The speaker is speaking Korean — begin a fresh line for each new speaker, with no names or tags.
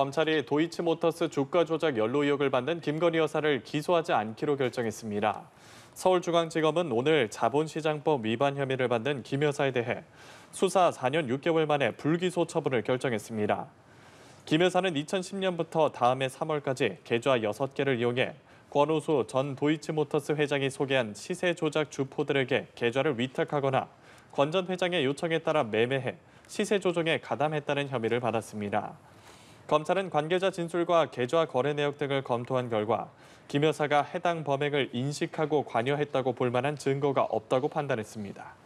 검찰이 도이치모터스 주가 조작 연루 의혹을 받는 김건희 여사를 기소하지 않기로 결정했습니다. 서울중앙지검은 오늘 자본시장법 위반 혐의를 받는 김 여사에 대해 수사 4년 6개월 만에 불기소 처분을 결정했습니다. 김 여사는 2010년부터 다음해 3월까지 계좌 6개를 이용해 권오수 전 도이치모터스 회장이 소개한 시세 조작 주포들에게 계좌를 위탁하거나 권 전 회장의 요청에 따라 매매해 시세 조정에 가담했다는 혐의를 받았습니다. 검찰은 관계자 진술과 계좌 거래 내역 등을 검토한 결과 김 여사가 해당 범행을 인식하고 관여했다고 볼 만한 증거가 없다고 판단했습니다.